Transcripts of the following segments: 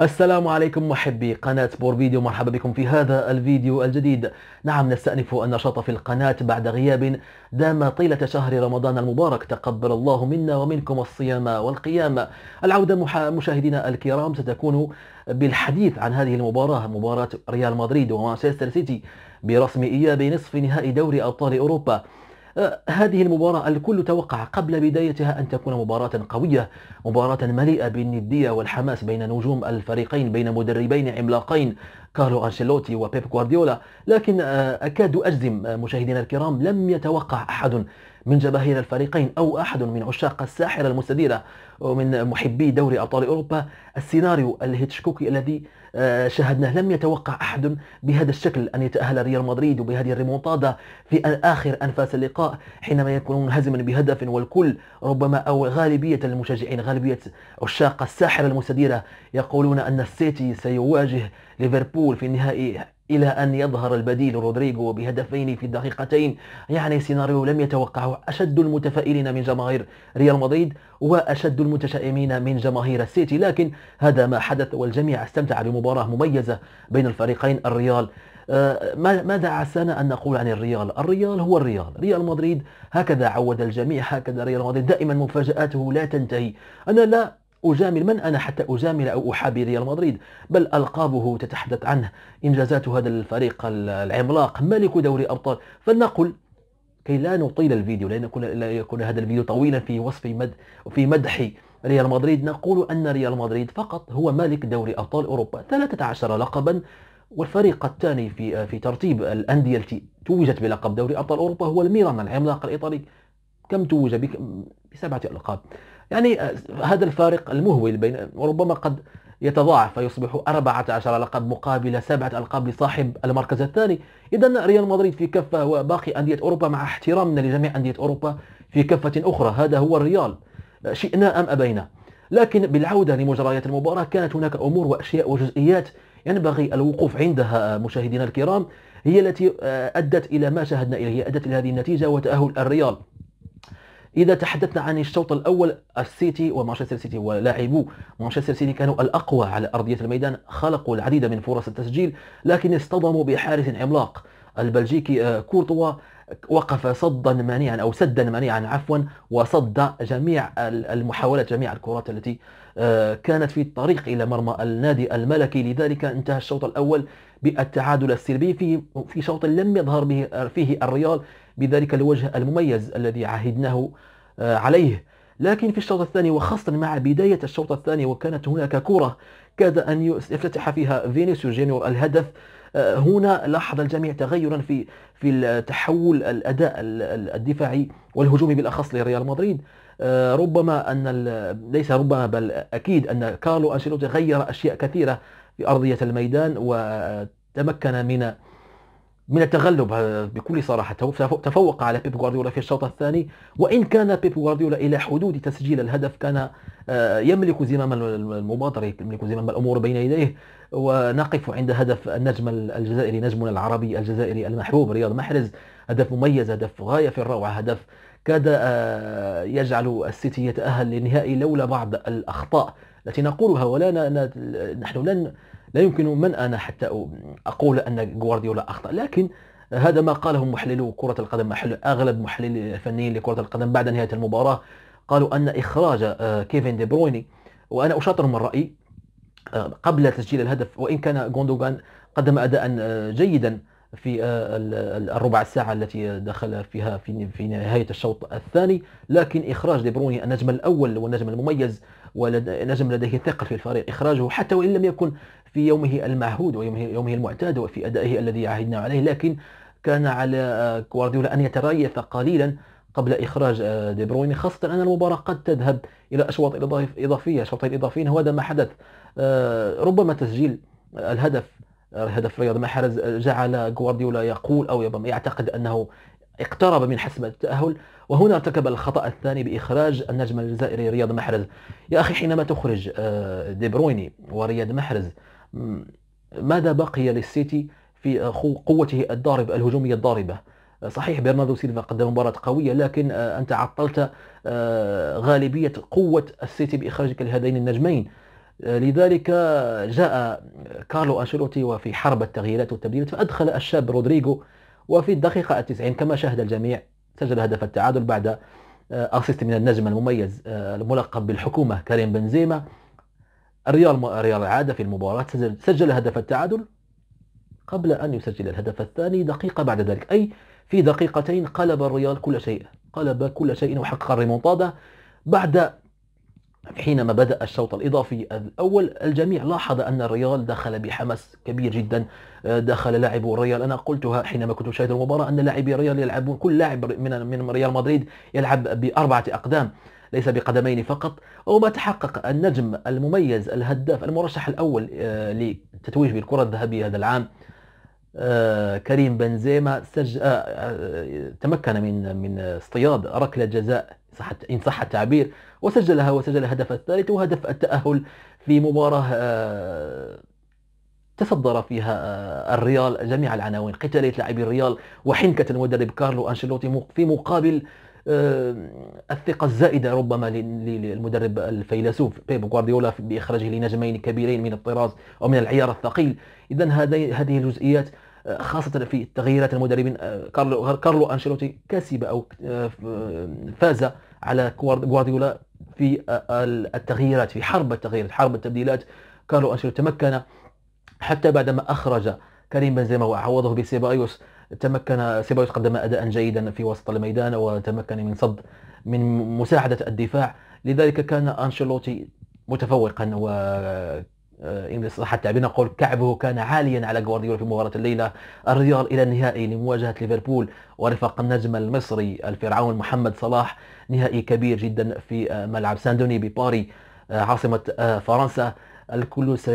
السلام عليكم محبي قناة بور فيديو مرحبا بكم في هذا الفيديو الجديد نعم نستأنف النشاط في القناة بعد غياب دام طيلة شهر رمضان المبارك تقبل الله منا ومنكم الصيام والقيام العودة مشاهدينا الكرام ستكون بالحديث عن هذه المباراة مباراة ريال مدريد ومانشستر سيتي برسم إياب نصف نهائي دوري أبطال أوروبا أه، هذه المباراة الكل توقع قبل بدايتها أن تكون مباراة قوية مباراة مليئة بالندية والحماس بين نجوم الفريقين بين مدربين عملاقين كارلو أنشيلوتي وبيب غوارديولا لكن أه، أكاد أجزم أه، مشاهدينا الكرام لم يتوقع أحد من جماهير الفريقين أو أحد من عشاق الساحرة المستديرة ومن محبي دوري أبطال أوروبا السيناريو الهيتشكوكي الذي آه، شاهدناه لم يتوقع أحد بهذا الشكل أن يتأهل ريال مدريد وبهذه الريمونتادا في آخر أنفاس اللقاء حينما يكون منهزما بهدف والكل ربما أو غالبية المشجعين غالبية عشاق الساحرة المستديرة يقولون أن السيتي سيواجه ليفربول في النهائي إلى أن يظهر البديل رودريجو بهدفين في الدقيقتين يعني سيناريو لم يتوقعه أشد المتفائلين من جماهير ريال مدريد وأشد المتشائمين من جماهير السيتي لكن هذا ما حدث والجميع استمتع بمباراة مميزة بين الفريقين الريال آه، ماذا عسانا أن نقول عن الريال الريال هو الريال ريال مدريد هكذا عود الجميع هكذا ريال مدريد دائما مفاجآته لا تنتهي أنا لا أجامل من أنا حتى أجامل أو أحابي ريال مدريد بل ألقابه تتحدث عنه إنجازات هذا الفريق العملاق ملك دوري أبطال فلنقل كي لا نطيل الفيديو لأن لا يكون هذا الفيديو طويلا في وصف مد في مدح ريال مدريد نقول أن ريال مدريد فقط هو مالك دوري أبطال أوروبا 13 لقبا والفريق الثاني في في ترتيب الأندية التي توجت بلقب دوري أبطال أوروبا هو الميلان العملاق الإيطالي كم توج بسبعة ألقاب يعني آه، هذا الفارق المهول بين وربما قد يتضاعف فيصبح 14 لقب مقابل سبعة ألقاب لصاحب المركز الثاني إذا ريال مدريد في كفة وباقي أندية أوروبا مع احترامنا لجميع أندية أوروبا في كفة أخرى هذا هو الريال آه، شئنا أم أبينا لكن بالعودة لمجريات المباراة كانت هناك أمور وأشياء وجزئيات ينبغي الوقوف عندها آه، مشاهدينا الكرام هي التي أدت إلى ما شاهدنا إليه هي أدت إلى هذه النتيجة وتأهل الريال اذا تحدثنا عن الشوط الاول السيتي ومانشستر سيتي ولاعبو مانشستر سيتي كانوا الاقوى على ارضيه الميدان خلقوا العديد من فرص التسجيل لكن اصطدموا بحارس عملاق البلجيكي آه، كورتوا وقف صدا مانعا أو سدا مانعا عفوا وصد جميع المحاولات جميع الكرات التي آه، كانت في الطريق إلى مرمى النادي الملكي لذلك انتهى الشوط الأول بالتعادل السلبي في في شوط لم يظهر به فيه الريال بذلك الوجه المميز الذي عهدناه آه، عليه لكن في الشوط الثاني وخاصة مع بداية الشوط الثاني وكانت هناك كرة كاد أن يفتتح فيها فينيسيو جينيور الهدف آه، هنا لاحظ الجميع تغيرا في في تحول الاداء الدفاعي والهجومي بالاخص لريال مدريد آه، ربما ان ليس ربما بل اكيد ان كارلو انشيلوتي غير اشياء كثيره في ارضيه الميدان وتمكن من من التغلب آه، بكل صراحة تفوق على بيب غوارديولا في الشوط الثاني وإن كان بيب غوارديولا إلى حدود تسجيل الهدف كان آه، يملك زمام المبادرة يملك زمام الأمور بين يديه ونقف عند هدف النجم الجزائري نجمنا العربي الجزائري المحبوب رياض محرز هدف مميز هدف غاية في الروعة هدف كاد آه، يجعل السيتي يتأهل للنهائي لولا بعض الأخطاء التي نقولها ولا نحن لن لا يمكن من أنا حتى أقول أن غوارديولا أخطأ لكن هذا ما قاله محللو كرة القدم محل أغلب محللي الفنيين لكرة القدم بعد نهاية المباراة قالوا أن إخراج آه، كيفن دي برويني وأنا اشاطر من الرأي آه، قبل تسجيل الهدف وإن كان غوندوغان قدم أداء آه، جيدا في آه، الربع ساعة التي دخل فيها في في نهاية الشوط الثاني لكن إخراج دي بروني النجم الأول والنجم المميز ونجم لديه ثقل في الفريق إخراجه حتى وإن لم يكن في يومه المعهود ويومه يومه المعتاد وفي أدائه الذي عهدنا عليه لكن كان على كوارديولا آه، أن يتريث قليلا قبل إخراج آه، دي بروني خاصة أن المباراة قد تذهب إلى أشواط إضافية شوطين إضافيين وهذا ما حدث ربما تسجيل الهدف هدف رياض محرز جعل غوارديولا يقول او ربما يعتقد انه اقترب من حسم التأهل وهنا ارتكب الخطأ الثاني بإخراج النجم الجزائري رياض محرز يا أخي حينما تخرج آه، دي برويني ورياض محرز ماذا بقي للسيتي في آه، قوته الضارب الهجومية الضاربة آه، صحيح برناردو سيلفا قدم مباراة قوية لكن أنت عطلت غالبية قوة السيتي بإخراجك لهذين النجمين لذلك جاء كارلو أنشيلوتي وفي حرب التغييرات والتبديلات فأدخل الشاب رودريغو وفي الدقيقة التسعين كما شاهد الجميع سجل هدف التعادل بعد أسيست آه، من النجم المميز آه، الملقب بالحكومة كريم بنزيما الريال ريال عاد في المباراة سجل, سجل هدف التعادل قبل أن يسجل الهدف الثاني دقيقة بعد ذلك أي في دقيقتين قلب الريال كل شيء قلب كل شيء وحقق الريمونتادا بعد حينما بدأ الشوط الإضافي الأول الجميع لاحظ أن الريال دخل بحماس كبير جدا آه، دخل لاعبو الريال أنا قلتها حينما كنت أشاهد المباراة أن لاعبي الريال يلعبون كل لاعب من من ريال مدريد يلعب بأربعة أقدام ليس بقدمين فقط وما تحقق النجم المميز الهداف المرشح الأول آه، لتتويج بالكرة الذهبية هذا العام آه، كريم بنزيما سج... تمكن من من اصطياد ركلة جزاء صح إن صح التعبير وسجلها وسجل الهدف الثالث وهدف التأهل في مباراة آه، تصدر فيها آه، الريال جميع العناوين قتالية لاعبي الريال وحنكة المدرب كارلو أنشيلوتي في مقابل آه، الثقة الزائدة ربما للمدرب الفيلسوف بيب غوارديولا بإخراجه لنجمين كبيرين من الطراز ومن العيار الثقيل إذا هذه الجزئيات خاصة في تغييرات المدربين كارلو كارلو أنشيلوتي كسب أو فاز على غوارديولا في آه، آه، التغييرات في حرب التغييرات حرب التبديلات كارلو انشيلوتي تمكن حتى بعدما اخرج كريم بنزيما وعوضه بسيبايوس تمكن سيبايوس قدم اداء جيدا في وسط الميدان وتمكن من صد من مساعده الدفاع لذلك كان انشيلوتي متفوقا و آه، ان صح التعبير نقول كعبه كان عاليا على جوارديولا في مباراة الليلة الريال إلى النهائي لمواجهة ليفربول ورفاق النجم المصري الفرعون محمد صلاح نهائي كبير جدا في آه، ملعب ساندوني بباري آه، عاصمة فرنسا الكل س...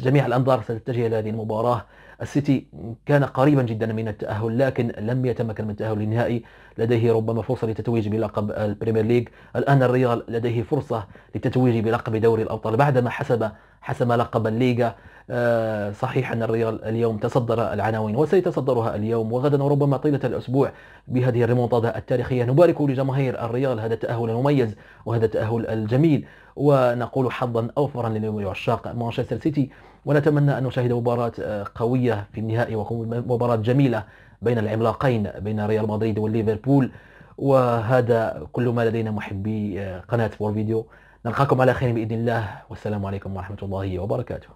جميع الأنظار ستتجه إلى هذه المباراة السيتي كان قريبا جدا من التأهل لكن لم يتمكن من التأهل النهائي لديه ربما فرصة للتتويج بلقب البريمير ليج الآن الريال لديه فرصة للتتويج بلقب دوري الأبطال بعدما حسب حسم لقب الليغا آه، صحيح أن الريال اليوم تصدر العناوين وسيتصدرها اليوم وغدا وربما طيلة الأسبوع بهذه الريمونتادا التاريخية نبارك لجماهير الريال هذا التأهل المميز وهذا التأهل الجميل ونقول حظا أوفرا لعشاق مانشستر سيتي ونتمنى أن نشاهد مباراة آه، قوية في النهائي ومباراة جميلة بين العملاقين بين ريال مدريد والليفربول وهذا كل ما لدينا محبي آه، قناة فور فيديو نلقاكم على خير بإذن الله والسلام عليكم ورحمة الله وبركاته